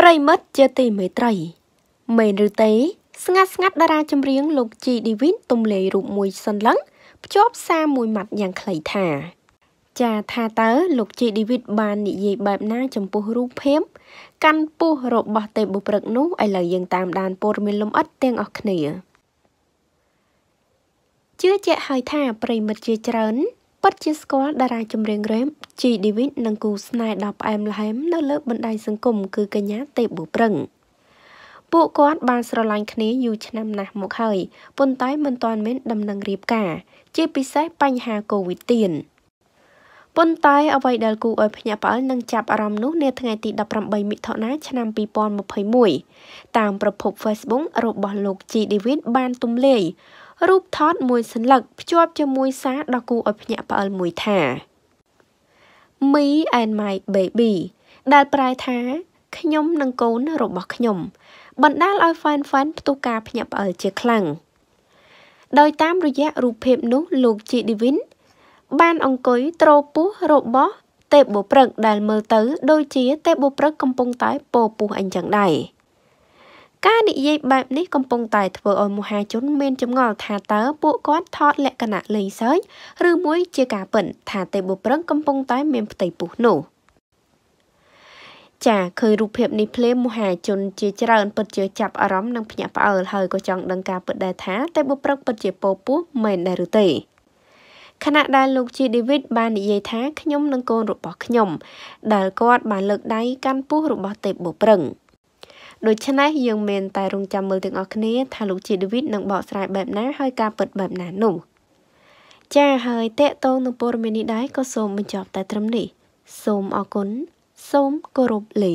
ប្រិមិត្តជាទីមេត្រីមែនឬទេស្ងាត់ស្ងាត់តារាចម្រៀង លោកជីឌីវីនទំលេងរូបមួយសន្លឹងភ្ជាប់សារមួយម៉ាត់យ៉ាងខ្លីថា ចាថាតើលោកជីឌីវីតបាននិយាយបែបណា ចំពោះរូបភាពកាន់ពោះរបស់ទេបុព្រឹកនោះឥឡូវយើងតាមដានព័ត៌មានលម្អិតទាំងអស់គ្នាជឿជាក់ហើយថាប្រិមិត្តជាច្រើនពិតជាស្គាល់តារាចម្រៀងរ៉េមជីឌីវីតនិងគូស្នេហ៍ដ៏ផ្អែមល្ហែមនៅ លើបណ្ដាញសង្គមគឺកញ្ញាទេពបុប្រឹងពួកគាត់បាន ស្រឡាញ់គ្នាយូរឆ្នាំណាស់មកហើយប៉ុន្តែមិនទាន់មាន ដំណឹងរៀបការ ជាពិសេសបញ្ហាកូវីដទៀនប៉ុន្តែអ្វីដែលគូឲ្យភ្ញាក់ផ្អើលនិងចាប់អារម្មណ៍នោះនាថ្ងៃទី18មិថុនាឆ្នាំ2021តាមប្រភព Facebook របស់លោក G David បានទម្លាយរូបថត មួយសន្លឹកភ្ជាប់ជាមួយសារដ៏គូឲ្យភ្ញាក់ផ្អើលមួយថា me and my baby ដែលប្រែថាខ្ញុំនិងកូនរបស់ខ្ញុំ បណ្ដាលឲ្យ fan fan ផ្ទុះការភ្ញាក់ផ្អើលជាខ្លាំងដោយតាមរយៈរូបភាពនោះលោក G Divin បានអង្គុយទ្រពោះរបស់ទេពបុព្រឹកដែលមើលទៅ ដូចជាទេពបុព្រឹកកំពុងតែពោពោះអីចឹងដែរការនិយាយបែបនេះកំពុង តែធ្វើឲ្យមហា ជនមានចម្ងល់ថាតើពួកគាត់ថត លក្ខណៈលេងសើចឬមួយ ជាការពិនថាទេបុប្រឹង កំពុងតែ មានផ្ទៃពោះនោះចាឃើញរូបភាពនេះភ្លាមមហាជនជាច្រើនពិតជាចាប់អារម្មណ៍និងភ្ញាក់ផ្អើលហើយក៏ចង់ដឹងការពិតដែរថាទេបុប្រឹកពិតជាពោពោះមែនដែរឬទេខណៈដែលលោកជាដេវីតបាននិយាយថាខ្ញុំនិងកូនរបស់ខ្ញុំ ដែលគាត់បានលើកដៃកាន់ពោះរបស់ទេពបុប្រឹង។ដូច្នេះយើងមិនតែរងចាំមើលទាំងអស់គ្នាថាលោកជាឌីវីតនឹងបកស្រាយបែបណាហើយការពិតបែបណានោះចា៎ហើយតេតងនឹងព័ត៌មាននេះដែរក៏សូមបញ្ចប់តែត្រឹមនេះ សូមអរគុណសូមគោរពលា